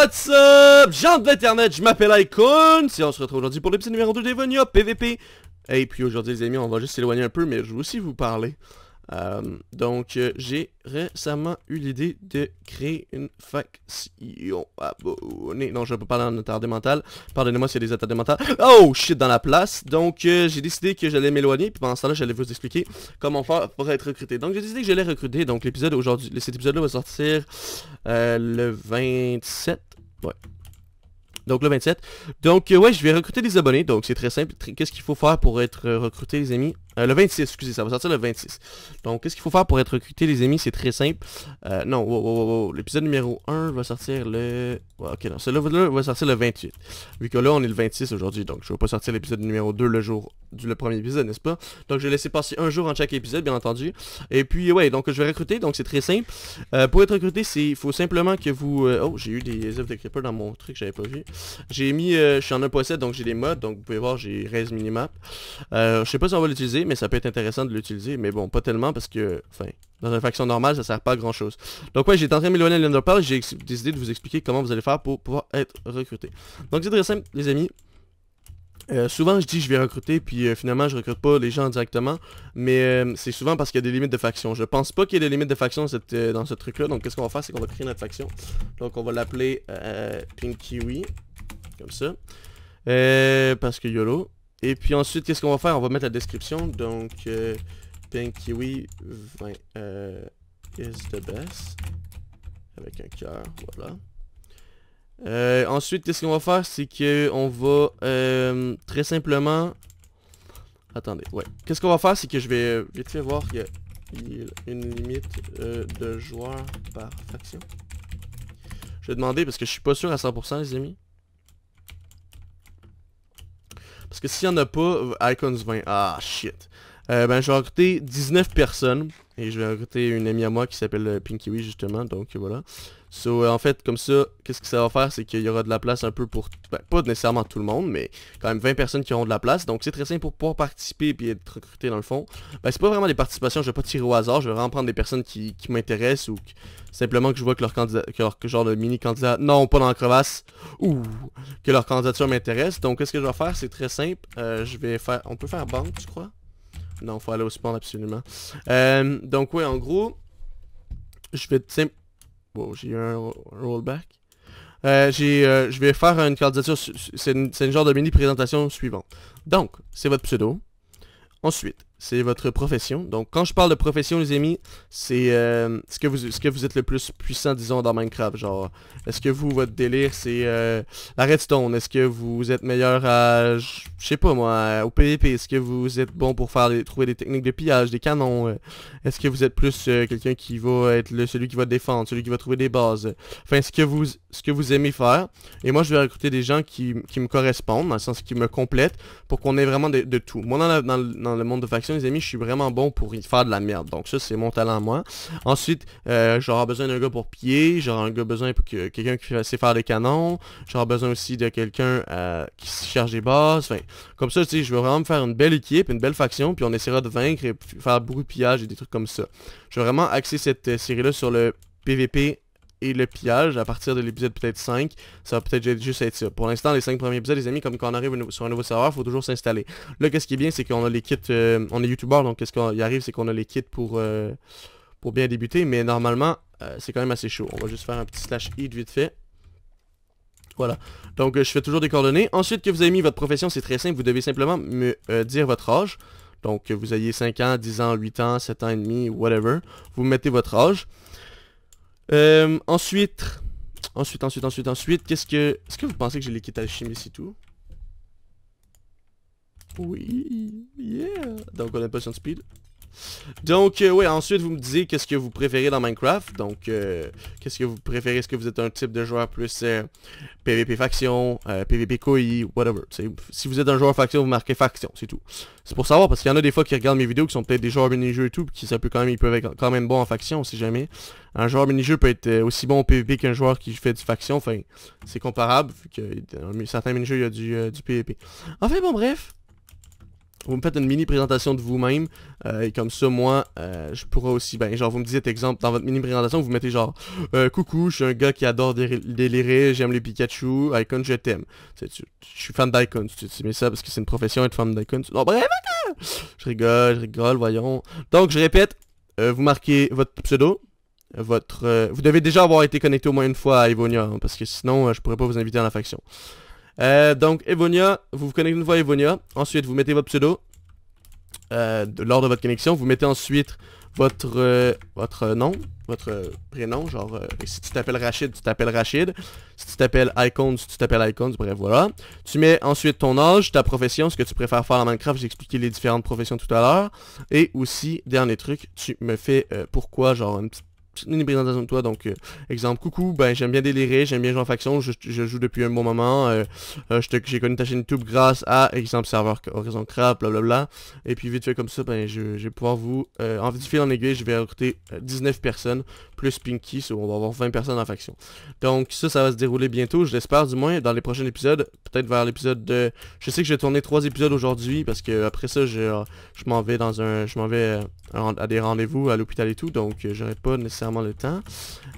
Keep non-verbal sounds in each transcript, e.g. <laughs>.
What's up, gens de l'internet, je m'appelle Icon, si on se retrouve aujourd'hui pour l'épisode numéro 2 d'Evonia PVP Et puis aujourd'hui les amis, on va juste s'éloigner un peu, mais je veux aussi vous parler euh, Donc euh, j'ai récemment eu l'idée de créer une faction abonnée Non, je ne peux pas parler en de mental, pardonnez-moi s'il y a des attardés mental. Oh shit, dans la place Donc euh, j'ai décidé que j'allais m'éloigner, puis pendant ce temps-là j'allais vous expliquer comment faire pour être recruté Donc j'ai décidé que j'allais recruter, donc l'épisode aujourd'hui, cet épisode-là va sortir le 27 Ouais. Donc le 27. Donc euh, ouais, je vais recruter des abonnés. Donc c'est très simple. Qu'est-ce qu'il faut faire pour être euh, recruté, les amis euh, le 26, excusez, ça va sortir le 26. Donc, qu'est-ce qu'il faut faire pour être recruté, les amis C'est très simple. Euh, non, l'épisode numéro 1 va sortir le... Ok, non, celui-là va sortir le 28. Vu que là, on est le 26 aujourd'hui, donc je ne vais pas sortir l'épisode numéro 2 le jour du le premier épisode, n'est-ce pas Donc, je vais laisser passer un jour en chaque épisode, bien entendu. Et puis, ouais, donc je vais recruter, donc c'est très simple. Euh, pour être recruté, il faut simplement que vous... oh, j'ai eu des œuvres de dans mon truc, j'avais pas vu. J'ai mis... je suis en 1.7, donc j'ai des mods, donc vous pouvez voir, j'ai raise minimap. je sais pas si on va l'utiliser, mais ça peut être intéressant de l'utiliser. Mais bon, pas tellement parce que, enfin, dans une faction normale, ça sert pas à grand chose. Donc ouais, j'ai train de m'éloigner de l'Underpal. J'ai décidé de vous expliquer comment vous allez faire pour pouvoir être recruté. Donc c'est très simple, les amis. Euh, souvent je dis je vais recruter puis euh, finalement je recrute pas les gens directement mais euh, c'est souvent parce qu'il y a des limites de faction. Je pense pas qu'il y ait des limites de faction dans ce truc là donc qu'est-ce qu'on va faire c'est qu'on va créer notre faction. Donc on va l'appeler Pink Kiwi comme ça parce que YOLO et puis ensuite, qu'est-ce qu'on va faire On va mettre la description. Donc, euh, Pink Kiwi 20 euh, is the best. Avec un cœur, voilà. Euh, ensuite, qu'est-ce qu'on va faire C'est qu'on va euh, très simplement... Attendez, ouais. Qu'est-ce qu'on va faire C'est que je vais euh, vite fait voir qu'il y, a une limite de joueurs par faction. Je vais demander parce que je suis pas sûr à 100% les amis. Parce que s'il n'y en a pas, Icons 20. Ah, shit. Euh, ben, je vais recruter 19 personnes. Et je vais recruter une amie à moi qui s'appelle euh, Pinky Wee, justement. Donc, voilà. So, euh, en fait, comme ça, qu'est-ce que ça va faire, c'est qu'il y aura de la place un peu pour, ben, pas nécessairement tout le monde, mais quand même 20 personnes qui auront de la place. Donc, c'est très simple pour pouvoir participer et être recruté dans le fond. Ben, c'est pas vraiment des participations, je vais pas tirer au hasard, je vais vraiment prendre des personnes qui, m'intéressent ou simplement que je vois que leur candidat, que leur genre de mini candidat, non, pas dans la crevasse, ou que leur candidature m'intéresse. Donc, qu'est-ce que je vais faire, c'est très simple. Euh, je vais faire, on peut faire banque, tu crois Non, faut aller au spawn absolument. Euh, donc, ouais, en gros, je vais simple Bon, j'ai eu un rollback. Euh, j'ai, euh, je vais faire une candidature, c'est une, une, genre de mini présentation suivante. Donc, c'est votre pseudo. Ensuite, c'est votre profession. Donc, quand je parle de profession, les amis, c'est euh, ce, que vous, ce que vous êtes le plus puissant, disons, dans Minecraft. Genre, est-ce que vous, votre délire, c'est euh, la redstone Est-ce que vous êtes meilleur à, je sais pas moi, au PvP Est-ce que vous êtes bon pour faire trouver des techniques de pillage, des canons euh, Est-ce que vous êtes plus quelqu'un qui va être le, celui qui va défendre, celui qui va trouver des bases Enfin, ce que vous, ce que vous aimez faire. Et moi, je vais recruter des gens qui, me correspondent, dans le sens qui me complètent, pour qu'on ait vraiment de, tout. Moi, dans, dans, dans le monde de faction, les amis. Je suis vraiment bon pour y faire de la merde. Donc ça, c'est mon talent à moi. Ensuite, euh, j'aurai besoin d'un gars pour pied, J'aurai besoin pour que quelqu'un qui sait faire des canons. J'aurai besoin aussi de quelqu'un euh, qui se charge des bases, Enfin, comme ça, tu je veux vraiment me faire une belle équipe, une belle faction. Puis on essaiera de vaincre et faire beaucoup de pillage et des trucs comme ça. Je vais vraiment axer cette euh, série-là sur le PVP et le pillage à partir de l'épisode peut-être 5. Ça va peut-être juste être ça. Pour l'instant, les 5 premiers épisodes, les amis, comme quand on arrive sur un nouveau serveur, il faut toujours s'installer. Là, qu'est-ce qui est bien, c'est qu'on a les kits, euh, on est youtubeur, donc qu'est-ce qui arrive, c'est qu'on a les kits pour, euh, pour bien débuter, mais normalement, euh, c'est quand même assez chaud. On va juste faire un petit slash hit vite fait. Voilà. Donc, je fais toujours des coordonnées. Ensuite, que vous avez mis votre profession, c'est très simple. Vous devez simplement me dire votre âge. Donc, que vous ayez 5 ans, 10 ans, 8 ans, 7 ans et demi, whatever. Vous mettez votre âge. Euh, ensuite, ensuite, ensuite, ensuite, ensuite, qu'est-ce que... Est-ce que vous pensez que j'ai les kits et tout Oui, yeah Donc on a potion de speed. Donc, euh, oui, ensuite, vous me disiez qu'est-ce que vous préférez dans Minecraft. Donc, euh, qu'est-ce que vous préférez Est-ce que vous êtes un type de joueur plus euh, PVP faction, PVP koi, whatever. Si vous êtes un joueur faction, vous marquez faction, c'est tout. C'est pour savoir, parce qu'il y en a des fois qui regardent mes vidéos qui sont peut-être des joueurs mini-jeux et tout, qui ça peut quand même, ils peuvent être quand même bons en faction, si jamais. Un joueur mini-jeu peut être aussi bon au PVP qu'un joueur qui fait du faction, enfin, c'est comparable, vu que certains mini-jeux, il y a du, du PVP. Enfin, bon, bref vous me faites une mini présentation de vous-même. Euh, et comme ça, moi, euh, je pourrais aussi, ben, genre, vous me dites, exemple, dans votre mini présentation, vous mettez genre, euh, coucou, je suis un gars qui adore délirer, j'aime les Pikachu, Icon, je t'aime. Je suis fan d'Icon, tu, mets ça parce que c'est une profession être fan d'Icon. Non, bref, je rigole, je rigole, voyons. Donc, je répète, vous marquez votre pseudo, votre, vous devez déjà avoir été connecté au moins une fois à Ivonia hein, parce que sinon, je pourrais pas vous inviter à la faction. Euh, donc, Evonia, vous vous connectez une fois Evonia. Ensuite, vous mettez votre pseudo. Euh, lors de votre connexion, vous mettez ensuite votre, euh, votre nom, votre prénom, genre si tu t'appelles Rachid, tu t'appelles Rachid, si tu t'appelles Icons, tu t'appelles Icons, bref voilà. Tu mets ensuite ton âge, ta profession, ce que tu préfères faire en Minecraft, j'ai expliqué les différentes professions tout à l'heure, et aussi, dernier truc, tu me fais pourquoi, genre une petite une présentation de toi. Donc, euh, exemple, coucou, ben j'aime bien délirer, j'aime bien jouer en faction, je, joue depuis un bon moment. Euh, euh, j'ai connu ta chaîne YouTube grâce à, exemple, serveur Horizon Crap, blablabla. Et puis vite fait comme ça, ben je, vais pouvoir vous, en fil en aiguille, je vais recruter 19 personnes plus Pinky, so on va avoir 20 personnes en faction. Donc ça, ça va se dérouler bientôt, je l'espère du moins, dans les prochains épisodes, peut-être vers l'épisode de... Je sais que j'ai tourné 3 épisodes aujourd'hui, parce que après ça, je, m'en vais dans un... Je m'en vais euh, à des rendez-vous à l'hôpital et tout, donc euh, j'aurai pas nécessairement le temps.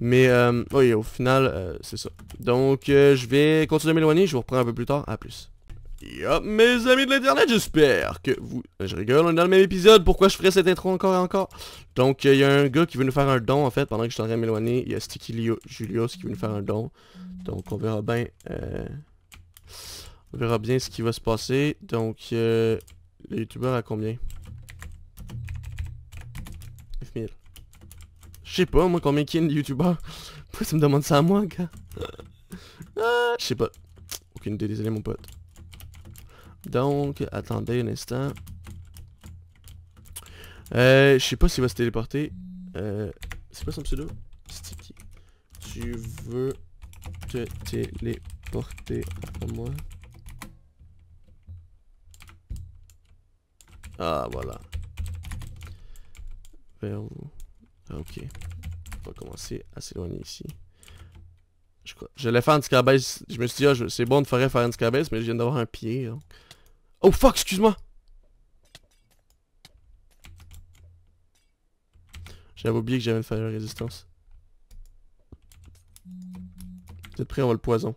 Mais euh, oui, au final, c'est ça. Donc je vais continuer à m'éloigner, je vous reprends un peu plus tard, à plus. Yup, mes amis de l'internet, j'espère que vous... Euh, je rigole, on est dans le même épisode, pourquoi je ferais cette intro encore et encore Donc, euh, il y a un gars qui veut nous faire un don, en fait, pendant que je suis en train m'éloigner. Il y a Sticky Julius qui veut nous faire un don. Donc, on verra bien... Euh... On verra bien ce qui va se passer. Donc, euh... youtubeur youtubeur à combien 9000. Je sais pas, moi, combien qu'il y a de youtubeurs <laughs> Pourquoi tu me demande ça à moi, gars <laughs> ah, Je sais pas. Aucune idée, désolé, mon pote. Donc, attendez un instant. Euh, je sais pas s'il va se téléporter. Euh, c'est pas son pseudo Sticky. Tu veux te téléporter à moi Ah, voilà. Vers vous. Ah, ok. On va commencer à s'éloigner ici. Je crois. Je l'ai fait en Je me suis dit, ah, c'est bon de faire un scabaise, mais je viens d'avoir un pied. Oh fuck, excuse-moi J'avais oublié que j'avais une fire résistance. Vous êtes prêts, on va le poison.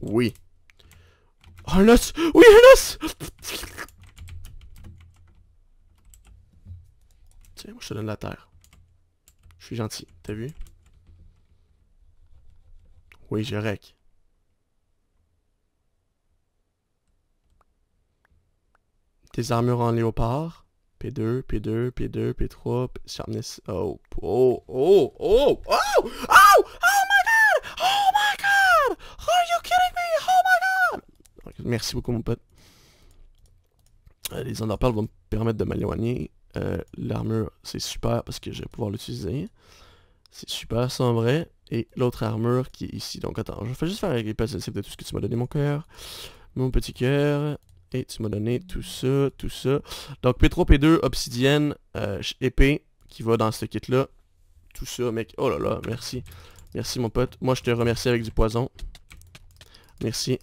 Oui. Oh, un os Oui, un os Tiens, moi je te donne la terre. Je suis gentil, t'as vu oui, je rec. Des armures en léopard. P2, P2, P2, P3, Sharpness. Oh, oh, oh, oh, oh, oh, oh, oh my god! Oh my god! Are you kidding me? Oh my god! Merci beaucoup, mon pote. Euh, les underpearls vont me permettre de m'éloigner. Euh, L'armure, c'est super parce que je vais pouvoir l'utiliser. C'est super vrai. Et l'autre armure qui est ici. Donc attends, je vais juste faire les peut de tout ce que tu m'as donné, mon cœur. Mon petit cœur. Et tu m'as donné tout ça, tout ça. Donc P3, P2, obsidienne, euh, épée, qui va dans ce kit-là. Tout ça, mec. Oh là là, merci. Merci, mon pote. Moi, je te remercie avec du poison. Merci.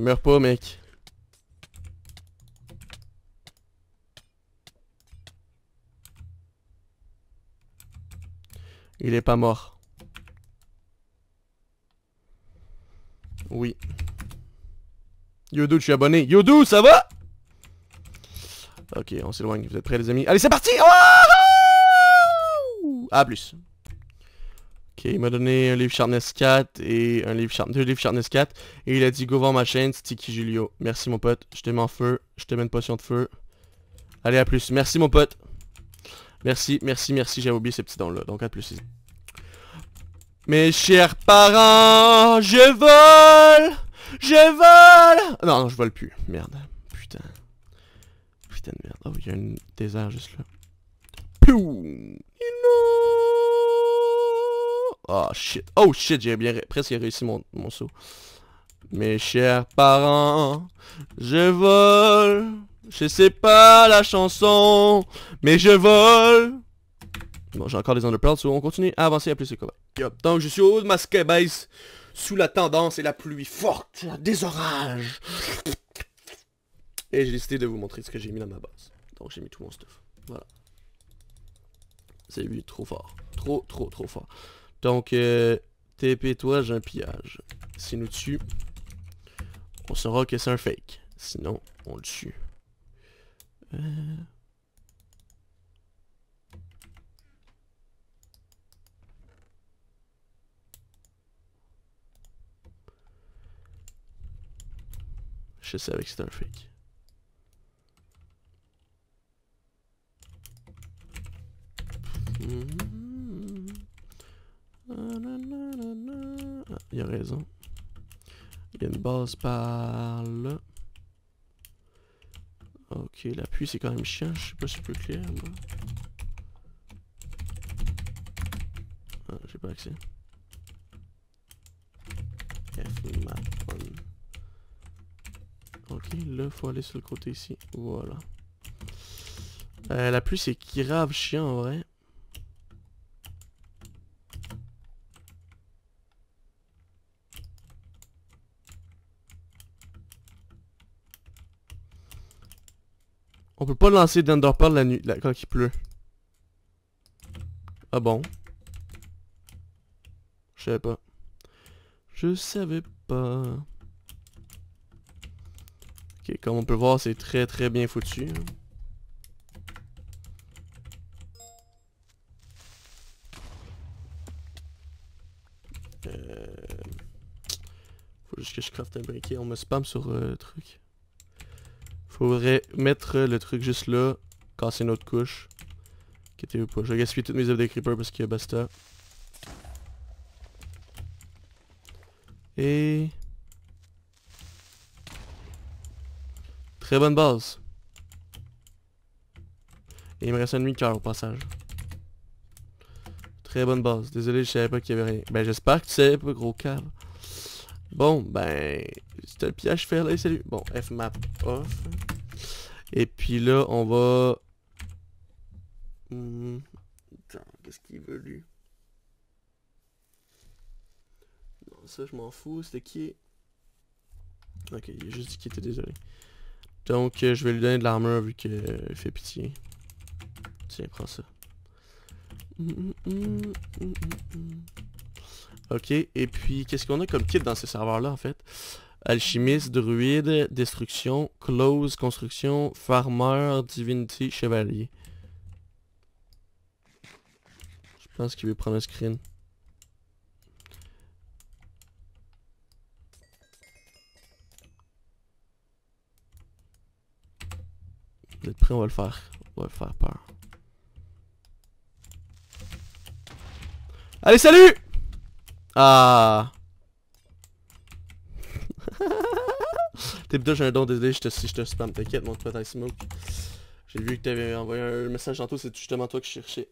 Meurs pas, mec. Il est pas mort. Oui. Yodou, je suis abonné. Yodou, ça va Ok, on s'éloigne. Vous êtes prêts, les amis Allez, c'est parti oh A plus. Ok, il m'a donné un livre Sharpness 4 et un livre Sharp... deux livres Sharpness 4. Et il a dit go voir ma chaîne, Sticky Julio. Merci mon pote, je te mets en feu, je te mets une potion de feu. Allez à plus, merci mon pote. Merci, merci, merci, j'avais oublié ces petits dons là, donc à plus. Mes chers parents, je vole Je vole Non, non, je vole plus, merde. Putain. Putain de merde. Oh, il y a un désert juste là. Pouh Oh shit. Oh shit, j'ai bien presque réussi mon, mon saut. Mes chers parents, je vole. Je sais pas la chanson, mais je vole. Bon, j'ai encore des underpearls, on continue à avancer à plus ce Donc, je suis au haut de ma sous la tendance et la pluie forte, des orages. Et j'ai décidé de vous montrer ce que j'ai mis dans ma base. Donc, j'ai mis tout mon stuff. Voilà. C'est lui, trop fort. Trop, trop, trop fort. Donc, euh, TP-toi, j'ai un pillage. S'il nous tue, on saura que c'est un fake. Sinon, on le tue. Euh. Je savais que c'était un fake. base par là. Ok, la pluie c'est quand même chiant. Je sais pas si je peux clair. Ah, j'ai pas accès. Ok, là faut aller sur le côté ici. Voilà. Euh, la pluie c'est grave chiant en vrai. peut pas lancer d'Ender par la nuit, quand il pleut. Ah bon? Je savais pas. Je savais pas. Ok, comme on peut voir, c'est très très bien foutu. Hein. Euh, faut juste que je crafte un briquet, on me spam sur euh, le truc pourrait mettre le truc juste là, casser une autre couche. Inquiétez-vous pas, je vais gaspiller toutes mes œuvres de creeper parce qu'il y a basta. Et... Très bonne base. Et il me reste un demi-cœur au passage. Très bonne base. Désolé, je savais pas qu'il y avait rien. Ben, j'espère que tu savais pas, gros câble. Bon, ben... C'est un pillage là, salut. Bon, Fmap off. Et puis là, on va... Putain hmm, qu'est-ce qu'il veut lui Non, ça je m'en fous, c'était qui Ok, il a juste dit qu'il était désolé. Donc euh, je vais lui donner de l'armure vu qu'il euh, fait pitié. Tiens, prends ça. ok, et puis qu'est-ce qu'on a comme kit dans ce serveur-là en fait Alchimiste, druide, destruction, close, construction, farmer, divinity, chevalier. Je pense qu'il veut prendre un screen. Vous êtes prêts, on va le faire. On va le faire peur. Allez, salut Ah T'es putain, j'ai un don, désolé, je te, je te spam, t'inquiète, mon petit smoke. J'ai vu que t'avais envoyé un message tantôt, c'est justement toi que je cherchais.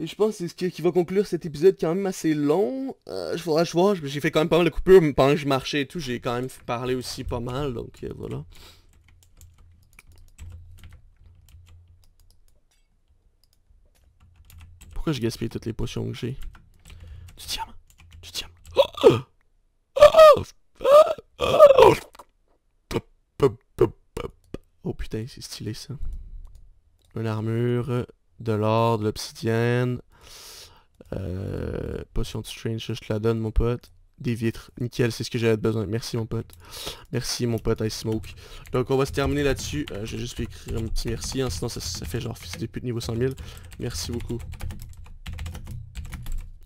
Et je pense que c'est ce qui va conclure cet épisode quand même assez long. Euh, je voudrais je vois, j'ai fait quand même pas mal de coupures pendant que je marchais et tout, j'ai quand même parlé aussi pas mal, donc euh, voilà. Pourquoi je gaspille toutes les potions que j'ai Tu tiens, tu tiens. oh oh oh Oh putain, c'est stylé ça. Une armure, euh, de l'or, de l'obsidienne. Euh, potion de strange, je te la donne mon pote. Des vitres, nickel, c'est ce que j'avais besoin. Merci mon pote. Merci mon pote, I smoke. Donc on va se terminer là-dessus. Euh, je vais juste lui écrire un petit merci, hein, sinon ça, fait genre fils de niveau 100 000. Merci beaucoup.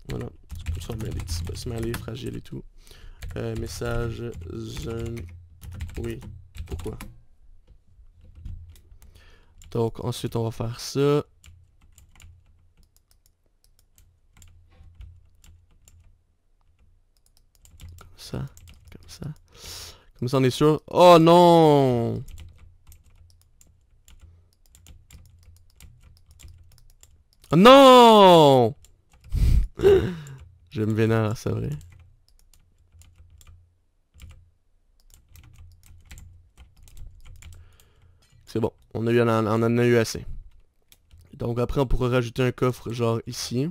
Voilà, comme ça on met des petits fragiles et tout. message, zone, oui, pourquoi donc ensuite on va faire ça. Comme ça, comme ça. Comme ça on est sûr. Oh non Oh non <laughs> Je me vénère, c'est vrai. C'est bon. On, en a eu assez. Donc après, on pourra rajouter un coffre genre ici.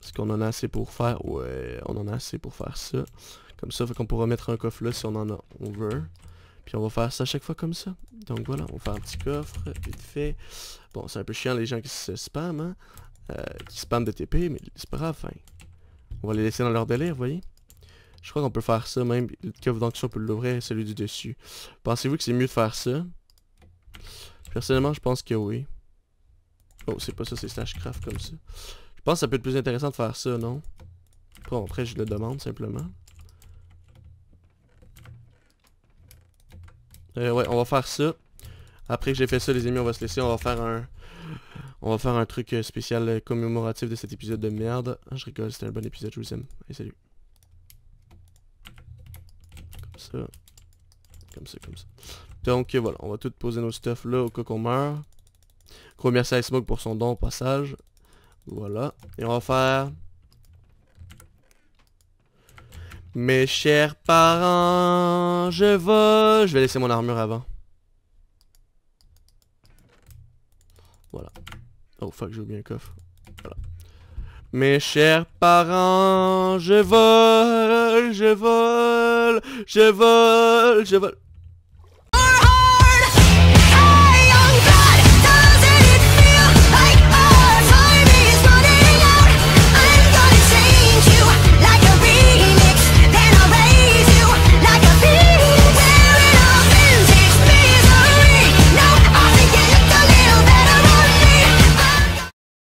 Parce qu'on en a assez pour faire... Ouais, on en a assez pour faire ça. Comme ça, on qu'on pourra mettre un coffre là si on en a... On veut. Puis on va faire ça à chaque fois comme ça. Donc voilà, on va faire un petit coffre, vite fait. Bon, c'est un peu chiant les gens qui se spamment, hein? Euh, qui spamment de TP, mais c'est pas grave, fin. Hein. On va les laisser dans leur délire, vous voyez je crois qu'on peut faire ça même. Que vous donc on peut l'ouvrir, celui du dessus. Pensez-vous que c'est mieux de faire ça? Personnellement, je pense que oui. Oh, c'est pas ça, c'est /craft comme ça. Je pense que ça peut être plus intéressant de faire ça, non? Bon, après, je le demande simplement. Euh, ouais, on va faire ça. Après que j'ai fait ça, les amis, on va se laisser. On va faire un... On va faire un truc euh, spécial euh, commémoratif de cet épisode de merde. Je rigole, c'était un bon épisode, je vous aime. Et salut. Comme ça, comme ça. Donc euh, voilà, on va tout poser nos stuff là au cas meurt. Gros merci à Smoke pour son don au passage. Voilà. Et on va faire... Mes chers parents, je vais... Je vais laisser mon armure avant. Voilà. Oh fuck, j'ai oublié un coffre. Mes chers parents, je vole, je vole, je vole, je vole.